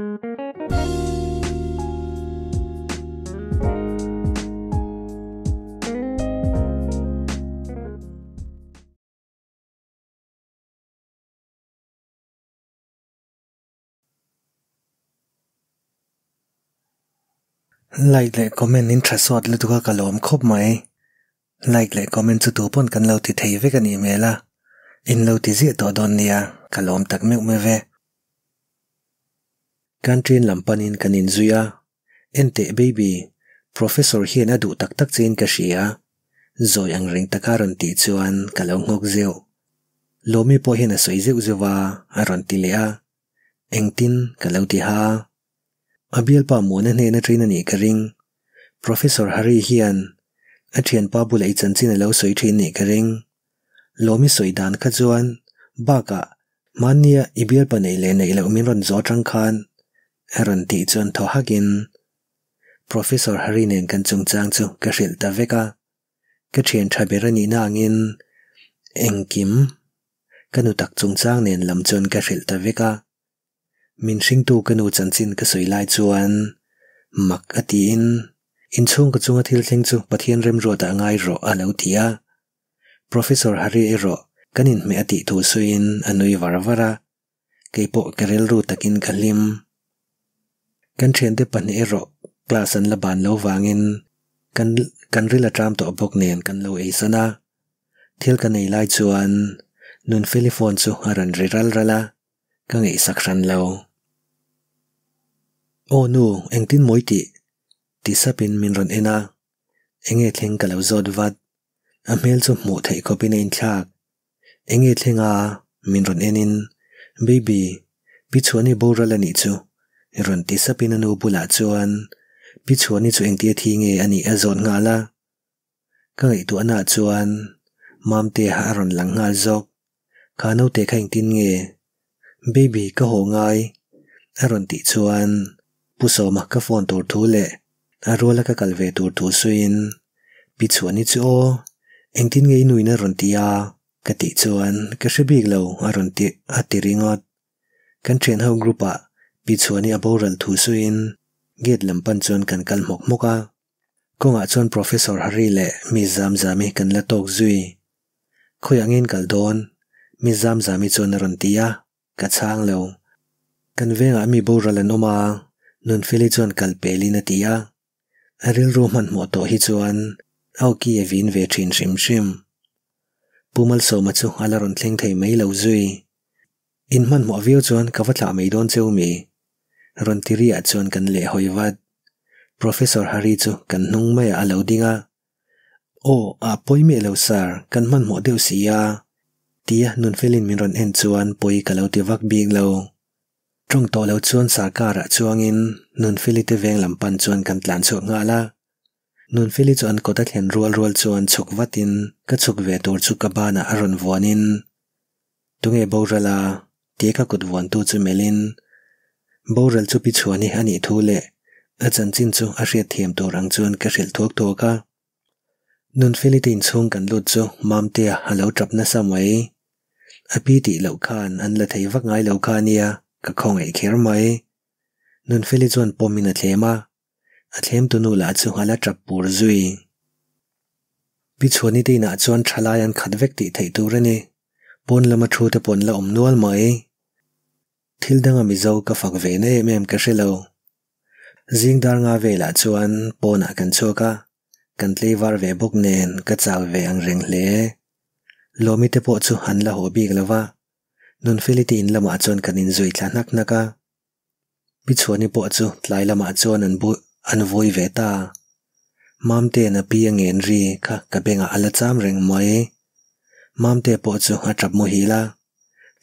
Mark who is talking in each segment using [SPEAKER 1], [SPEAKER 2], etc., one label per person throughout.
[SPEAKER 1] ไลค์และคอมเมนต์นินทรัสวดและกัวกะลอมครบไหม ไลค์และคอมเมนต์สุดตัวป้นกันเราติดเทยไว้กันอีเมล่ะอินเราติดเสียต่อดอนเนียกะลอมตักเมอเม่เว country lampanin kanin zuya ente baby professor hian adu tak tak chin ka shia zoi ang ring takaron ti chuan kalong ngok zeu lomi po hian a soi zeu zewa aron ti lea engtin kalau ti ha abial pa mo na ne na trin ani ka ring professor hari hian a thian pa bulai chan chin lo soi thin ni ka ring lomi soi dan kha chuan baka mania ibial pa nei le nei lo min ron zo tang khan eron ti chuan tho hakin professor harinen kan chungchang chu ka hril ta veka ka thian thaberani na angin engkim kanu tak chungchang nen lam chuan ka hril ta veka min hring tu kanu chanchin ka soilai chuan mak atiin in chung ka chunga thil thleng chu pathian rem ro ta ngai ro alo tia professor hari ero kanin me ati thu suin anui varavara keipo karel ru takin kalim kan thian te pan e ro class an la ban lo wangin kan kan rila tram to abok nen kan lo e sana thil kan ei lai chuan nun philiphone chu haran riral rala kang ei sakran lo o nu engtin moiti ti sapin min ron ena enge thleng ka lo zod wat a mel chu mu thei ko pin in thak enge thlenga min ron enin baby bi chuani borala ni chu rồi e ron ti sapin anu pula chuan pi chuan ni chu eng đi thi nge ani a zon nga la ka ngai tu ana cho anh te ha ron lang ngal zok ka no te kha ing tin nghe baby ka ho ngai rồi ron cho anh, pu sau mà ka phone tur thu le a ro la ka kal ve tur thu suin biết chuan ni chu o eng tin nge nui na ron ti a ka ti chuan ka shibik lo a ron ti a ti ringot kan train ho chuani a bo ral thu su in gate lampan chuan kan kal mok mok a konga chuan professor hari le mi zam zami kan la tok zui khoyang in kal don mi zam zami chuan ron tia ka chang lo kan venga mi bo ral an oma nun fili chuan kal peli na tia aril ru man mo to hi chuan au ki vin ve thin shim shim pumal so ma chu ala ron thleng thei mai lo zui in man mo viu chuan ka vatla mei don cheu mi rontiri a chuan kan leh hoivat professor hari chu kan nung mai a lo dinga o a poi me lo sar kan man mo deu sia tia nun felin min ron en chuan poi ka lo ti vak big lo trong to lo chuan sarkar a chuangin nun fili te veng lampan chuan kan tlan chu nga la nun fili chuan kota thlen rual rual chuan chuk vatin ka chuk ve tur chu ka bana aron vonin tunge borala te ka kut von tu chu melin boral chu pi anh ani thu le ở chan chin chu a hriat thiam to rang chuan ka hril thuak to cả. nun philippines chhung kan lut chu mamte a halo tap na samai a pi ti lâu khan anh là thấy vắt ngay lâu khan ia ka khong ei kher mai nun phili chuan pomin a thlema a là tu nu la chu bù tap pur zui pi chhuani te na chuan thalai an khat vek ti thei tu rani pon lama thu te thì la om nual mai thildanga mizo ka riêng ve ne mem ka shelo zingdar nga ve la chuan pona ah kan choka kan tlevar ve buk nen ka chaw ve ang reng hle lomi te po chu han la ho bik lawa nun chỗ in lama chuan kan in zui cả, nak naka bi chuani po lại tlai lama chỗ an bu an vui ve ta mamte na pi angen ri kha ka benga ala cham reng moi mamte po chu ha trap mo hila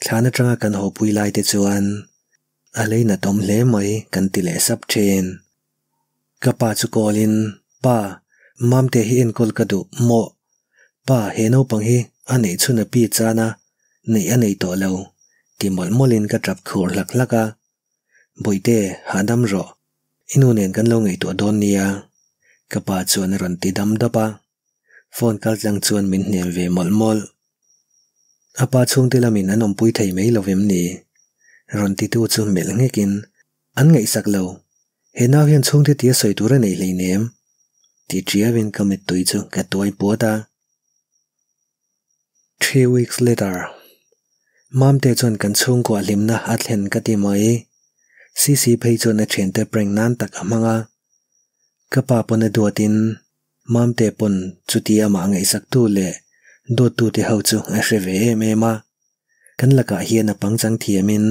[SPEAKER 1] thana tanga kan ho pui lai te chuan a leina tom hle mai kan ti le sap chen ka chu kolin pa mam te hi in mo pa he no pang hi a chu na pi nei to lo ti mol molin ka trap khur lak ro inu nen kan lo ngei to don nia ti dam da pa phone jang chuan min hnel ve mol mol apa chung te lamin anom pui thai mei lovem ni ron ti tu chu mel nge kin an ngai sak lo he na hian chung te tie sai tur nei lei nem ti chia win kam et tui chu ka toi po ta 3 weeks later mam te chon kan chung ko alim na hat len ka ti na chen te preng nan tak amanga ka pa pon na ma ngai sak le do tu te hau chu a se ve me ma kan la ka hian na pang chang thia min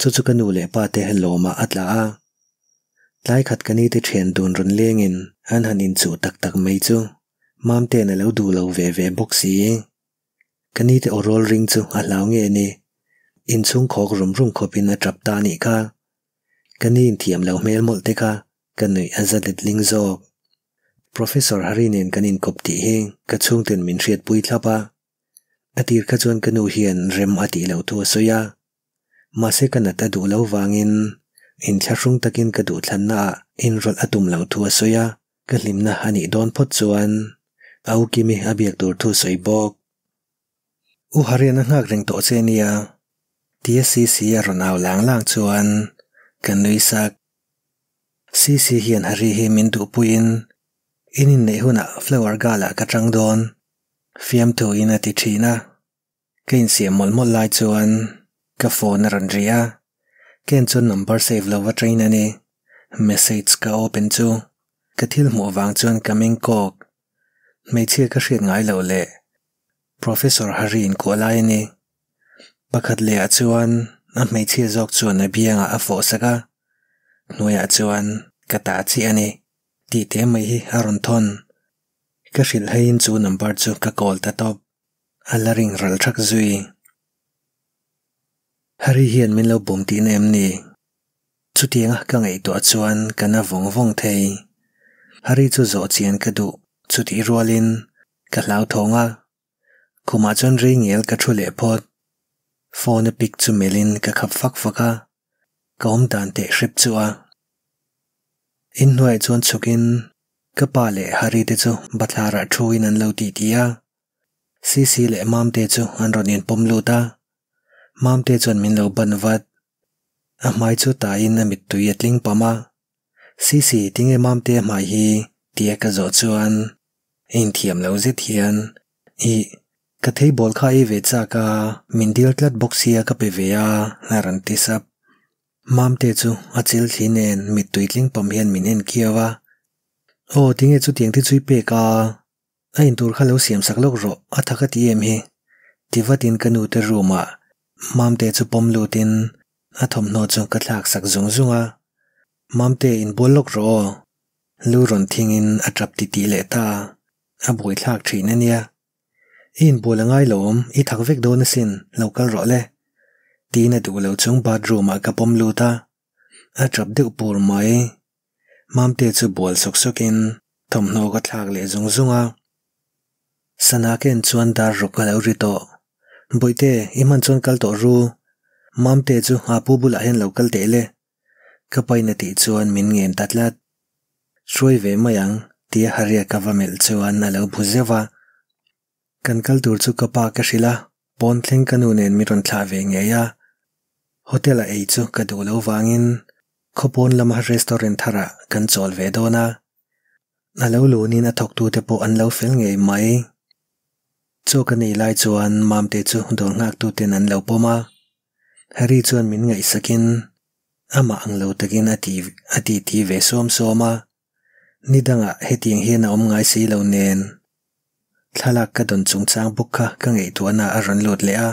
[SPEAKER 1] chu chu kanu le pa te hello ma atla a lai khat kani te thren dun run leng in an han in chu tak tak mai chu mam te na lo du lo ve ve boxi kani te oral ring chu a lao nge in chung khok rum rum kho pin na trap ta ni ka kani in thiam lo mel mol te ka kanui azalit ling zok. professor harinen kanin kop ti heng ka chung ten min riat pui thlapa atir kha chuan kanu hian rem ati lo thu soya ma se kana ta du lo wangin in thlarung takin ka du thlanna in rol atum lo thu soya ka hlimna hani don phot chuan au kimi abiak tur thu soi bok u harian ngak reng to chenia TSCC a ronaw lang lang chuan kan nui sak CC hian hari hi min du puin in inin nei huna flower gala ka trang don fiam tu in ati thina kein siam mol mol lai chuan ka phone ran ria ken chu number save lo wa train ani message ka open chu ka thil mu wang chuan coming kok mei chia ka hriat ngai lo le professor harin ko lai ni pakhat le a chuan a mei chia zok chuan a bianga a fo saka nuya chuan ka ta chi ani di te mai hi harun ton ka shil hain chu number chu ka call ta top alaring ral thak zui hari hian min lo bum tin em ni chu tiang ka ngai to chuan kana vong vong thei hari chu zo chian ka du chu ti rolin ka lao thonga kuma chon ring el ka thule phot phone a pic chu melin ka khap fak faka kaum dan te shrip chu in hnuai chuan chukin kapa le hari te chu batla ra thuin an lo ti tia cc le mam te chu an ron in pom lu ta mam te chuan min lo ban wat a mai chu ta in amit tu yatling pama cc ting e mam te mai hi tia e ka zo chuan in thiam lo zet hian i ka thei bol kha i e ve cha ka min dil tlat box hi ka pe ve a na ran ti sap mam chu a chil thi tuitling pom hian min o ting chu e tiang ti chui ka a in khalo siam sak lok ro a em hi ti kanu te ru ma mam chu pom lu tin no chu ka sak zung zung a mam in bol ro lu ron thing in a ti ti ta a boi thak thri nen in bolangai lom i thak vek local ro le tīne tūk leo chūng pāt rū mā ka ā chab pūr māi, māṁ tē chū bōl sūk sūk in, thom lē zhūng zhūng ā. Sanā kēn chūan tā rūk ka leo bōi tē imān chūan kāl tō rū, māṁ tē chū ā pū hēn lau kāl tē lē, ka nā tī chūan min ngēn tāt lāt, chūi vē tī ā hariyā ka vā nā leo bū vā, kān kāl tūr chū ka ka shī bontling kanu nen miron thla ve nge ya hotel a ei chu ka du lo wangin khopon lama restaurant thara kan chol ve do na na lo lo ni na thok tu te an lo fel nge mai chu ka nei lai chu an mam ngak tu ten an lo po ma hari chu min ngai sakin ama ang lo te gin ati ati ti ve som soma nidanga hetiang hena om ngai si lo nen thlalak ka don chung chang buk kha ka ngei tuana a ron lot le a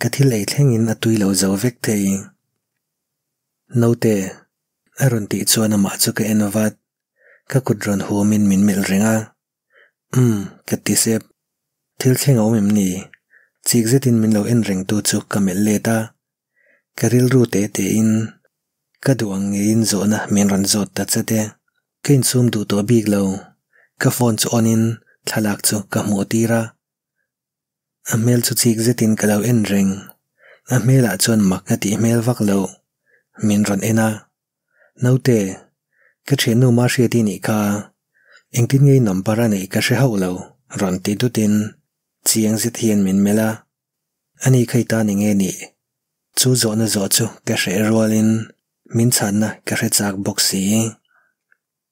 [SPEAKER 1] ka thil ei thlengin atui lo zo vek thein note aron ti chuan ama chu ka enovat ka kudron humin min mil renga um hmm, ka ti sep thil thleng om ni chik zetin min lo en reng tu chu ka mel le ta ka ril ru te te in ka duang in zo na men ran zot ta chate kein sum du to big lo ka phone chu onin thalak chu ka mu tira a mel chu chik zetin kalo en ring Amela mel a chon mak na ti mel vak lo min ron ena no te ka ma she ti ni ka eng tin ngei nam para nei ka she ha lo ron ti dutin tin chiang zit min mela ani khai ni nge ni chu zo na zo chu ka she rolin min chan na ka re chak boxi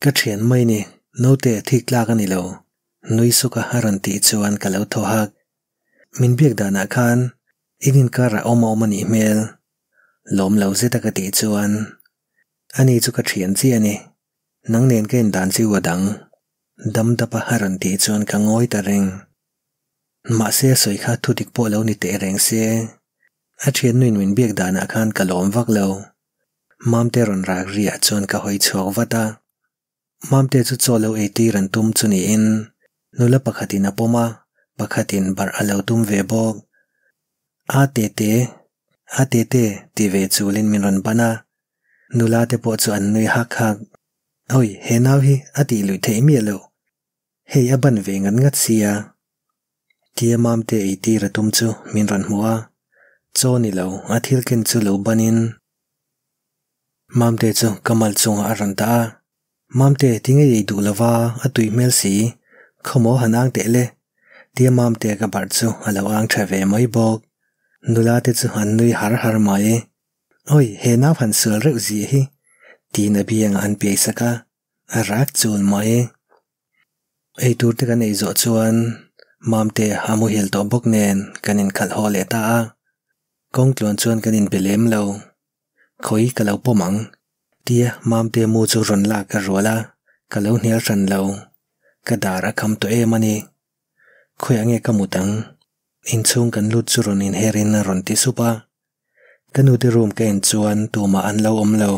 [SPEAKER 1] ka chen mai ni no te thik la lo nuisu ka haran ti ichuan ka lo tho hak min biak da na khan inin kara omo mani mel lom lo ze ka ti chuan ani chu ka thian chi ani nang nen ken dan chi wadang dam da pa haran ti chuan ka ngoi ta reng ma se soi kha thu dik ni te reng se a thian nuin min biak khan ka lom wak lo mam te ron rak ria chuan ka hoi chuak wata mam te chu cho lo e ti ran tum in nula pakhatin apoma pakhatin bar alaw tum ve bo a te te a te te ti ve chulin min ron bana nula te po chu an nui hak hak oi he naw hi ati lui thei mi lo he ya ban ve ngan ngat sia ti mam te e ti ra tum chu min hua cho ni lo a thil ken chu lo banin mam te chu kamal chu aranta mam te du lawa atui mel si khamo hanang te le tiamam te ka bar chu alo ang tha ve mai bok nula te chu han nui har har mai oi he na phan sul reu zi hi ti na bi ang an pe saka rak chun mai ei tur te kan ei zo chuan mam te hamu hel to bok nen kanin khal ho le ta kong tlon chuan kanin belem lo khoi ka lo pomang tia mam te mu chu ron la ka rola ka lo hnial ran lo kadara kam to e mani khoyange kamutang inchung kan lu churun in herin na ronti supa kanu de room ka in chuan tu ma an lo om lo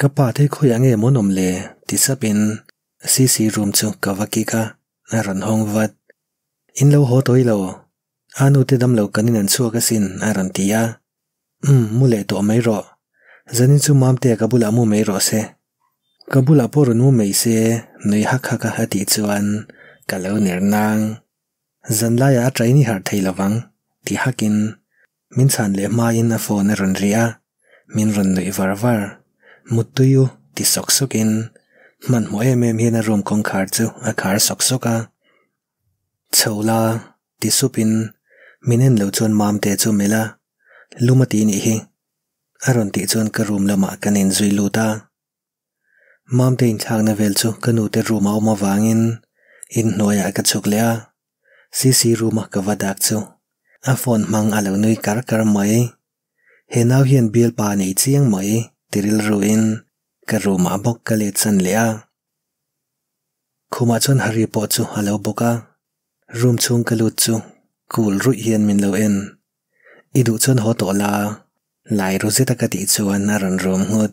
[SPEAKER 1] ka pa the khoyange monom si si room chu kawaki ka na ran hong wat in ho toi lo anu te dam lo kanin an chuaka sin a ran hmm, mule to mai ro zanin ka bula mu mai kabula por nu mai se nei hak hak ha ti chuan ka lo ner nang zan la ya trai ni har thei lawang ti hakin min chan le ma in a phone ron ria min ron nei var var mutuyu ti sok sok in man mo em em hian a rom kong khar chu a khar sok sok a chola ti supin minen lo chon mam te chu mela lumati ni hi aron ti chon ka room lama kanin zui luta mam te in thak na vel chu kanu te room a oma wangin in noya ah ka chuk le a cc room ka wadak chu a phone mang alo nui kar kar mai he nau hian bil pa nei chiang mai tiril ruin ka room a bok ka le chan le a khuma chon hari po chu alo boka room chung ka lut chu kul ru hian min lo en idu chon ho to la lai ru zeta ka ti chuan aran room ngot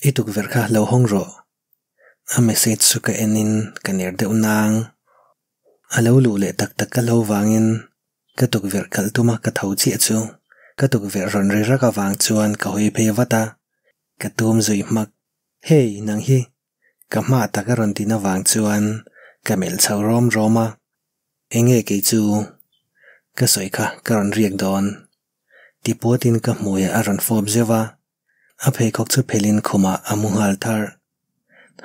[SPEAKER 1] ituk verkha lo hongro a message suka enin kaner de unang alo lu le tak tak ka lo wangin katuk verkal tuma ka thau chi chu katuk ver ron re ra ka wang chuan ka hoi phe wata katum zui mak hey nang hi ka ma ta ka ron tina wang chuan ka mel chau rom roma enge ke chu ka soika ka ron riek don ti potin ka muya a ron fob zewa aphe kokcha phelin khoma amuhal thar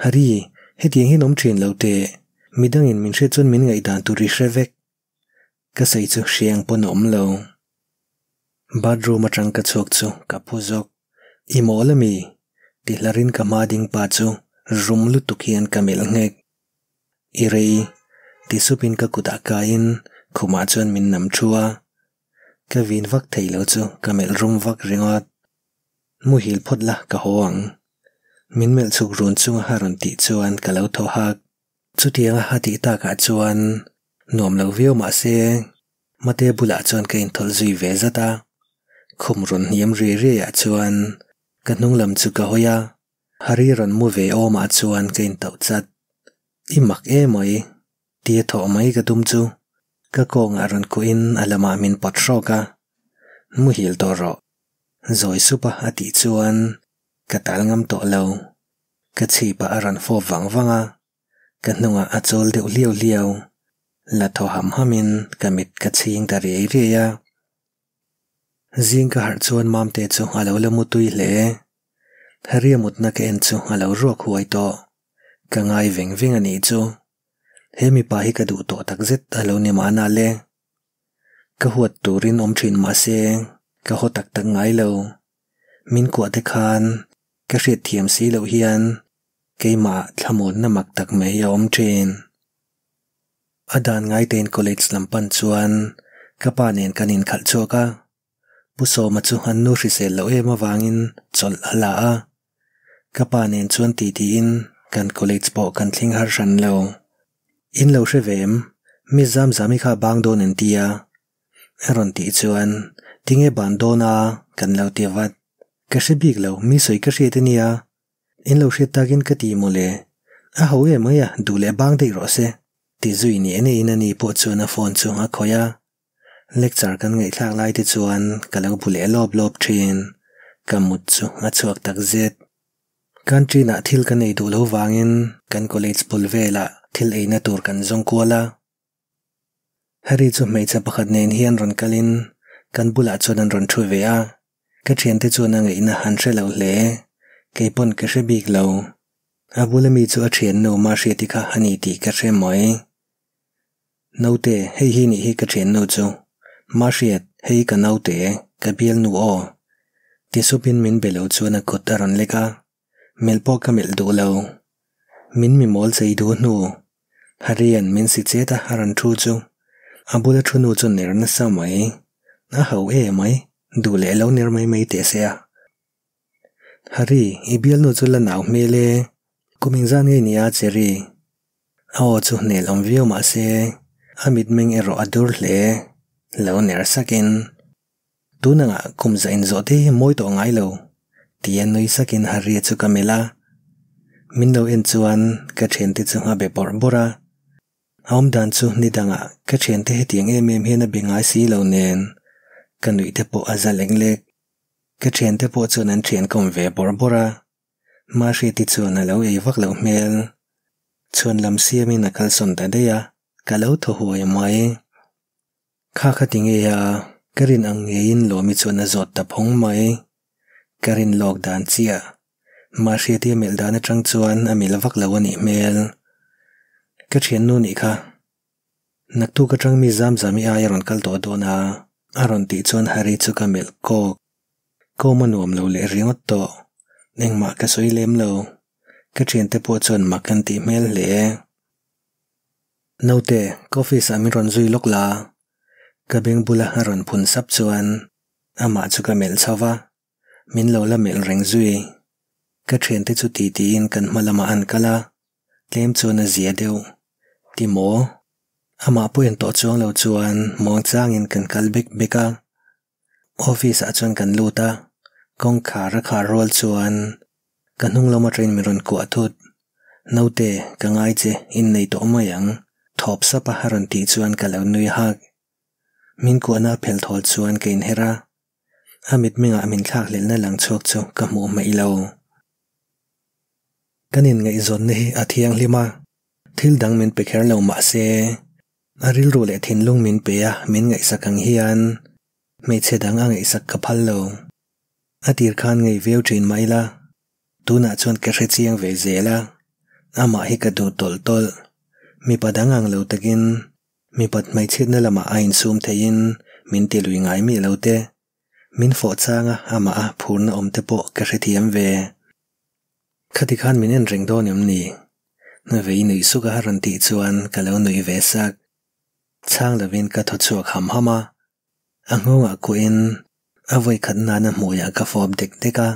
[SPEAKER 1] hari he tiang nom trin lote midang in minse chun min ngai dan tu ri shrevek ka sai pon om lo badru ma chang ka chok chu ka puzok i molami larin ka ma ding pa chu rum lu tukhian ka mel nge i rei supin ka kuda ka in min nam chua ka vin vak thailo chu ka mel rum vak ringot mu hil phod la ka hoang min mel chuk run chu ha ron ti chuan ka lo tho ha chu ti nga ha ti ta ka chuan nom lo vio ma se ma te bu la chuan ka in thol zui ve za ta khum run hiam re re ya chuan ka nung lam chu ka ho ya hari ran mu ve o ma chuan ka in tau chat i e mai ti e tho mai ka dum chu nga ran ko in alama ka mu to ro rồi supa ati chuan ka tal ngam to lo ka chi pa aran fo wang wanga ka nunga achol deuh liau liau la tho ham hamin kamit ka ching ta rei re ya zing ka har chuan mam te chu alo la mutui le haria mutna ka en chu alo rok huai to ka ngai veng veng ani chu he mi pa hi ka du to tak zet alo ni mana le ka huat turin om thin ma se ก็หตักตังไงเลวมินกวดเดคานก็เสียเทียมสีเลวเฮียนเกยหมาทมนน้ำหมักตักแม่ยอมเจนอดานไงเต็นกอลิสลำปันชวนก็ป่านเอนกันนินขัดชัวก็ผู้โสมาชุนนุริเซลเลวเอมาวางินจลอลาก็ป่านเอนชวนตีดีอินกันกอลิสบอกกันทิ้งหาชันเลวอินเลวเชเวมมิซามซามิคาบางโดนเอ็นเตียเอรอนตีชวน tinge ban do na kan lo te wat ka she big lo mi soi ka she ni ya in lo she ta ka ti mo le a ho ye ma du le bang ro se ti zui ni ene ina ni po na phone chu ha kho ya lecture kan ngai thak lai te chuan ka lo bu le lo blop train ka mu chu nga chuak tak zet kan chi na thil ka nei du lo wangin kan college pul vela thil ei na tur kan jong kola hari chu mei cha pakhat nen hian ron kalin kan chonan cho nan ron thu ve a ka chen te cho na han che lo le ke pon ke she bi glo a bula mi cho a chen no ma she ti kha hani ti ka che moi no te he hi ni he ka chen no cho ma she he ka no te ka biel nu o ti su pin min be ko le ka mel po ka mel lo min mi mol sei nu ཁྱི ཕྱད མམ གསམ གསམ གསམ གསམ གསམ གསམ a hau e mai du le lo ner mai mai te se a hari i bial no chula naw me le kuming zan nge ni a cheri aw chu ne lom view ma se amit meng ero adur le lo ner sakin tu na nga kum za in zo te moi to ngai lo tian noi sakin hari chu kamela min lo en chuan ka then ti chu nga be por bora hom dan chu ni danga ka then te he tiang em em hena à bengai si lo nen kanu itepo aza lengle, ka chen tepo tsu nan chen kong ve borbora, ma shi ti lau ei vak mel, tsu lam siya mi na kal son tadeya, ka lau tohu ay mwai. Ka ya, ka ang ngayin lo mi tsu zot ta pong mwai, ka rin ma shi ti mel da chang tsu an amil vak lau mel. Ka chen nun ika, Nak tu ka chang mi zam zami ayaron kal do na. aron tichon hari chu ka mel ko ko manuam lo le ringot to ning ma ka soi lem lo te po chon ma kan mel le note coffee sa mi zui lok la ka beng bula haron phun sap chuan ama chu ka mel chawa min lo la mel reng zui ka thian te chu ti ti in malama an kala tlem chu na zia ti mo Ama po yung tochong lo chuan mong changin kan kalbik bika. Office a chuan kan luta. Kong khara kharol chuan kan hung loma train miron ko atut. Naute ka ngai che in nei to mayang thop sa pa haron ti chuan ka lo nui hak. Min ko na phel thol chuan kein hera. Amit minga amin thak lel na lang chok chu ka mu mai lo. Kanin ngai zon ni athiang lima. Thil dang min pe kher lo ma se Maril rule thin lung min pe ya min ngai sakang hian me che dang ang isak kapal lo atir khan ngai veu chin maila tuna chon ka re chiang ve zela ama hi ka du tol tol mi padang ang lo tagin mi pat mai che na lama ain sum thein min te lui ngai mi lo te min fo changa ama a phurna om te po ka re thiam ve khati khan chang la ka tho chu kham ha ma ang ngwa na na ka form dik de ka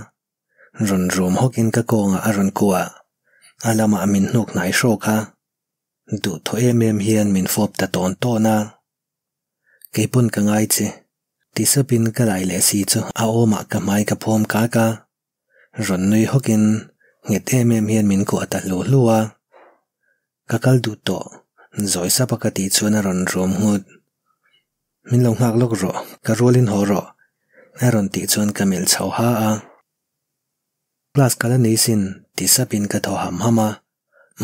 [SPEAKER 1] ka ko nga a run ku a min nok nai sho ka du tho e em em min form ta na ke ka ngai che ti sa ka lai le si chu a ka mai ka form ka ka run nui ho kin nge te em min ko ta lu lu a ka kal du zoi sa pakati chuan a ron rom hut min lo ngak lok ro ka rolin ho ro na ron ti chuan kamil chho ha a à. class kala nei sin ti sapin ka tho ham hama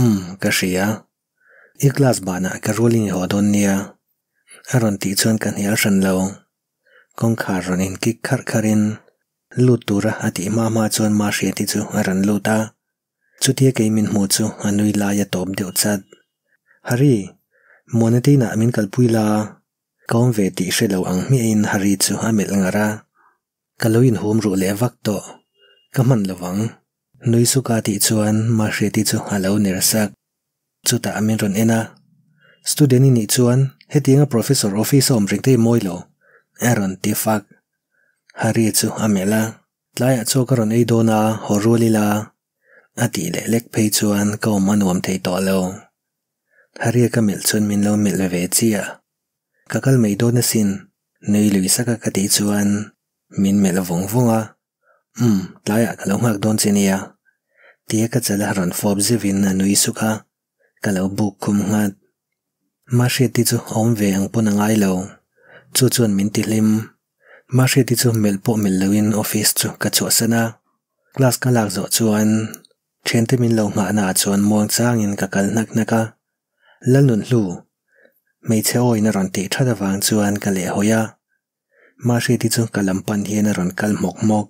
[SPEAKER 1] um ka shia i class bana ka rolin ho don nia a ron ti chuan kan hia ran lo kong khar ron in ki khar kharin lu tura ati ma ma chuan ma hria à ti chu a ran lu ta chutia ke min mu chu anui la ya tom deuh chat hari monati na amin kalpui la kaum ve ti se lo ang mi in hari chu ha mel ngara kaloin hom ru le vak to kaman lawang nui su ka ti chuan ma she ti chu halo ner sak chu ta amin ron ena student ni chuan he ti nga professor office om ring te moi lo eron ti fak hari chu amela tlaya chu karon ei dona horuli la ati le lek pe chuan ko manuam te to lo hariya ka milchun min lo milwe ve chiya kakal mai do na sin ka ka min me la vong vong a hm la ya ka na nu isu ka ka lo bu ang pu na ngai lo chu chuan min ti lim ma she ti chu min lo nga na chuan mong chang la lun lu mai che oi na ron te tha da wang chuan ka le hoya ma shi ti chu ka lam pan hi na ron kal mok mok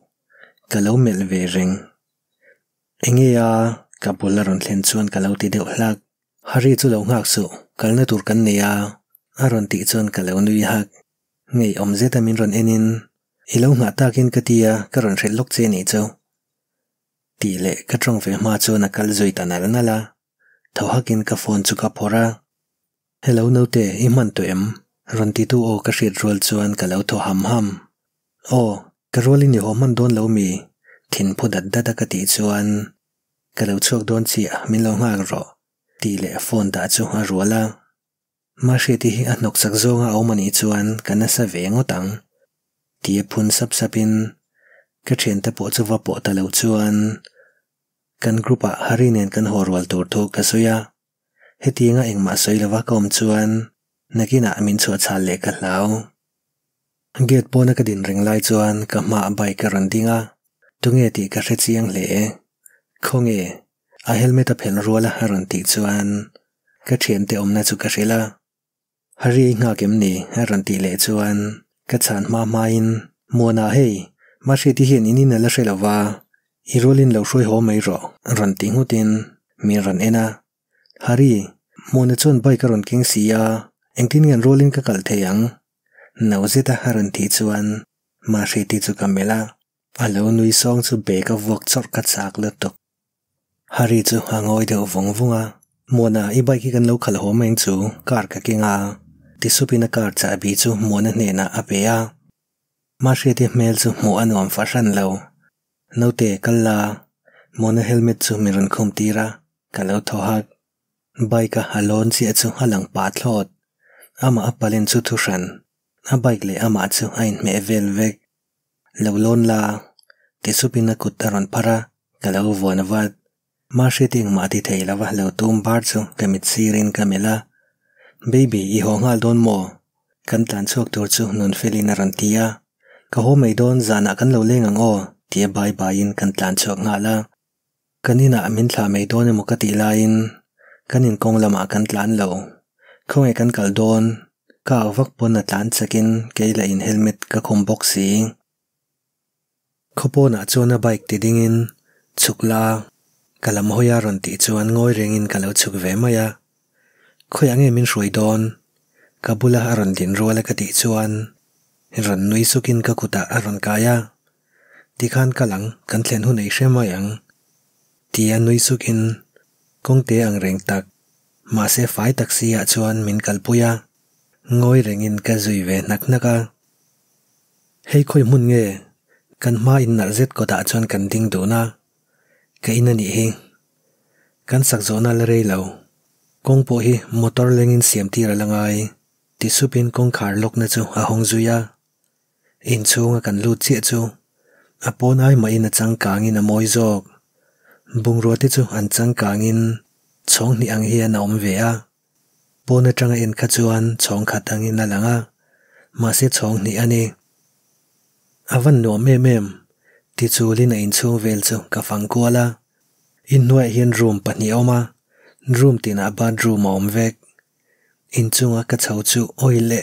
[SPEAKER 1] ka lo mel ve reng enge ya ka bul la ron thlen chuan ka lo ti deuh hlak hari chu lo ngak su kal na tur kan ne ya a ron ti chuan ka lo nui hak ngei om zeta min ron enin ilo nga takin katia karon hrelok che nè chu tỷ lệ các trong về hoa cho là cắt rồi tàn là la thawakin ka phone chu ka phora hello note i man to em ranti tu o ka shit rol chuan ka lo tho ham ham o ka roli ni ho man don lo mi thin phu da da ka ti chuan ka lo chok don chi a min lo nga ti le phone da chu rola ma she anok sak nga o man ka na sa ve ngo tang ti e po chu va po ta kan krupaa hari nian kan horwal tuur tuuk ka suya heti nga ing maa sui la waa ka uum zuwan naki naa amin cua caa leka laaw geat poona ka din ringlaay zuwan ka maa abai ka ranti nga dungaati ka se chiang le ko ngae aihelme tapen ruwa la ha ranti zuwan ka tian te uum na zu kashi hari ing ngaa kemni ha ranti le zuwan ka chan maa maayin mua naa hei maa shee ti heen inii naa la waa hirolin lo shoi ho mai ro ran ting hutin mi ran ena hari mona chon bai ron king si ya engtin ngan rolin ka kal the yang na zeta ta haran ti chuan ma she ti chu ka mela alo nui song chu be ka wok chor ka chak le tok hari chu hang oi de vong vong a mona i bai ki kan lo khal ho mai chu kar ka king ti su pina kar cha bi chu mona ne na ape ya ma she ti mel chu mo anom fashan lo lo te kal la mona helmet chu miron khom tira cả lo tho ha bike a halon si chu halang pa thlot ama apalin chu thu ran a bike le ama chu hain me vel vek lo lon la ti su pina kut taron para ka lo vona vat ma she ting ma ti thei lawa lo tum bar chu kamit sirin kamela baby i ho ngal don mo kan tan chok tur chu nun felin ran tia ka ho mai don zana kan lo leng ang o tia bai bai in kan tlan chok nga la kanina amin ah thla mei don emo ka ti la in kanin kong lama ah kan tlan lo khong e kan kal don ka awak pon na tlan chakin la in helmet ka khom box si khopo na ah cho na bike ti ding in chukla kalam hoya ron ti chuan ngoi reng in kalo chuk ve maya khoyang e min roi don kabula aron din ruala ka ti chuan ron nui sukin ka kuta aron kaya thì tikhan kalang kan thlen hun ei hrem mai ang ti anui sukin kongte ang reng tak ma se fai taksi a chuan min kalpuya ngoi rengin ka zui ve nak naka hei khoi mun nge gần mà in nar zet ko da chuan kan tình du na cái in ani gần sạc sak zona la rei lo kong po hi motor lengin siam ti ra langai ti supin kong khar lok na chu a hong zuya in chu nga kan lu chi chu apo na mai na chang ngin a moi zo bung roti ti chu an chang ngin, chong ni ang hia na om ve a po na chang en kha chuan chong kha tang na langa ma se chong ni ani avan no me mem ti chu li na in chu vel chu ka fang ko la in no hian room pa ni oma room ti na ba room om in chu nga ka chau chu oile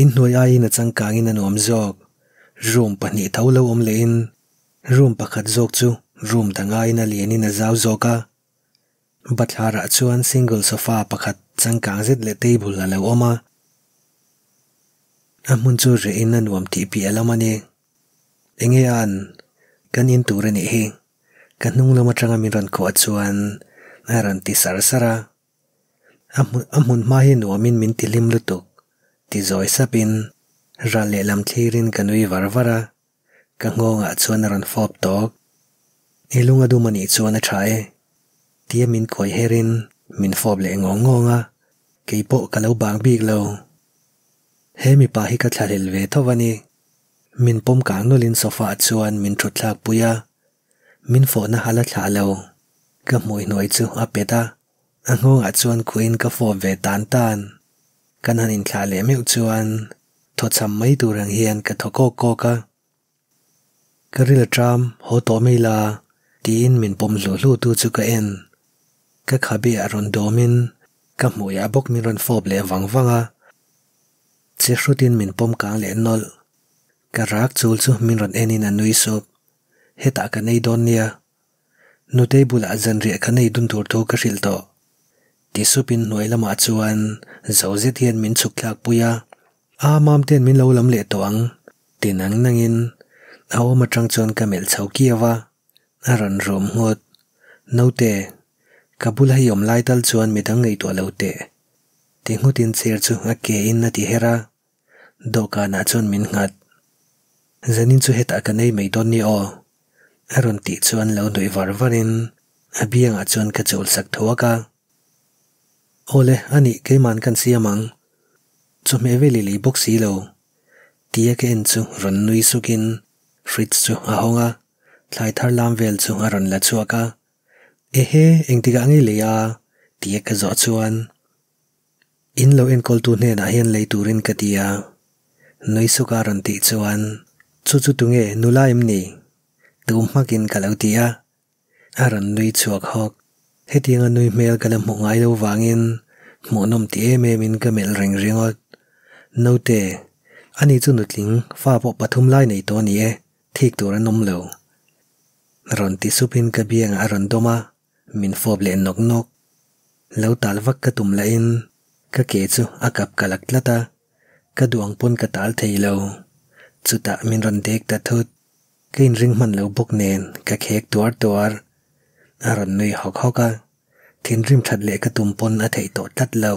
[SPEAKER 1] in no ya na a chang kangin an om zok room pa ni thau lo om lein room pa khat zok chu room da ngai na le na zau zo ka but ha ra single sofa pa khat chang ka le table la lo oma a mun chu re in na nuam ti pi ala mane enge kan in tu re ni he kan nung lo ma tranga min ran ko chuan na ran ti sar sara Amun ma he nuam min min ti lim lu ti zoi sapin ra lệ làm thirin kan ui ra, ka ngo nga chuan ran fop tok i lunga ah du mani chuan a thai e. tia min khoi herin min fop le ngo ngo nga keipo ka lo bang bik lo he mi pa hi ka thlal ve thowani min pom kang nô lin sofa chuan min trút thlak puya min fo na halat thla lo ka moi noi chu a peta a ngo nga ah chuan khuin ka fo về tan tan kan han in thla le meu chuan thọ chăm mấy tu rằng hiền cả thọ cô cô cái rìa trăm hồ tổ mi là tin mình bom lúa lúa tu chú cái en cái khá bị ở rộn cái mũi ở bốc mình rộn phốp lệ vắng vắng à chỉ số mình bom càng lệ nol cái rác chul chú mình rộn en in anh à nuôi sụp hết tạ cái này đón nha nụ tê bù lạ dân rịa cái này đun thủ thu cái rìa tổ tí sụp nuôi là mà chuan dấu giết hiền mình chụp lạc bùa à a mam ten min lo lam le to ang tin ang nang in ao ma chang chon ka mel chau ki awa a ran rom ngot no te kabul om lai tal chuan mi dang ei to lo te ti ngut in cher chu a in na ti hera doka na chon min ngat zanin chu het ka nei mei don ni o aron ti chuan lo doi var varin abiang a chuan ka chol sak thawka ole ani ke man kan siamang chu me ve li li box si lo tia chú en chu ron nui sukin fridge chu a honga thlai thar lam vel chu a ron la chu aka e he eng tiga ngi le ya tia ka chú chuan in lâu lo en kol lấy ne na hian le turin ka tia nui tí chú ron chú chú chu chu tunge la im ni tu makin ka lo tia a ron nui chuak hok he tinga nui mel kala mu ngai lo wangin mu nom ti em em in ka rình rình ringot no de ani chu nut ling fa bo pathum lai nei to nie thik tur nom lo ron ti supin ka biang aron doma min fo ble nok nok lo tal vak ka tum lain ka ke chu akap kalak lata ka duang pon ka tal thei lo chu ta min ron ta thut kein ring man lo bok ka khek tuar tuar aron nei hok hoka thin rim thad le ka tum pon a thei to tat lo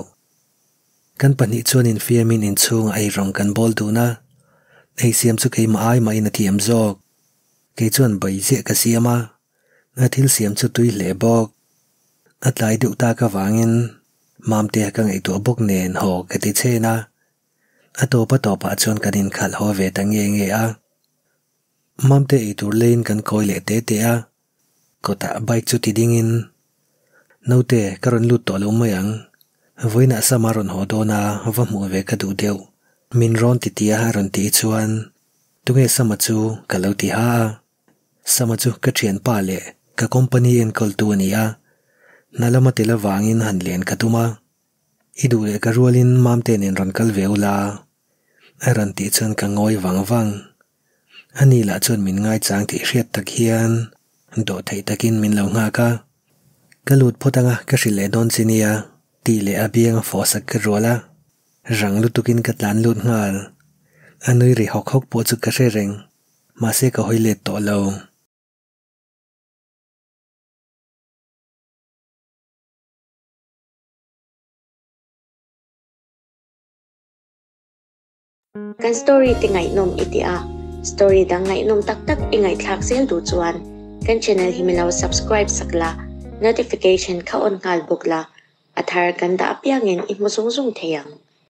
[SPEAKER 1] kan pahnih chuan in fiamin inchung ei rawng kan bawl tuna ei siam chu keima ai ma in a thiam zawk ke chuan bai ze ka siama nga thil siam chu tui hle bawk a tlai deuh ta ka wangin mamte kang ei tu bok nen ho ka ti chena a topa topa chuan kan in khal ho ve ta nge nge a mamte ei tur lein kan koi le te te a kota bike chu ti dingin note karon lut to lo mayang Voina samaron hodona vamove kadudeu. Minron titia haron ti chuan. Tunge samachu kalau ti ha. Samachu kachian pale ka company en koltuania. Nalamatila wangin hanlen katuma. Idule karualin mamten en ron kalveula. Aran ti chuan ka ngoi wang wang. Anila chuan min ngai chang ti hriat tak hian. Do thei takin min lo nga ka. Kalut potanga kasile don chinia. ti le abiang fo sak ka rola rang lu tukin ka tlan lut ngal anui ri hok hok po chu ka re reng ma se ka hoi le to lo kan story ti ngai nom iti a story da ngai nom tak tak i ngai thak sel du chuan kan channel himilaw subscribe sakla notification kha on ngal bukla at har ganda apyangin imo sungsung theyang.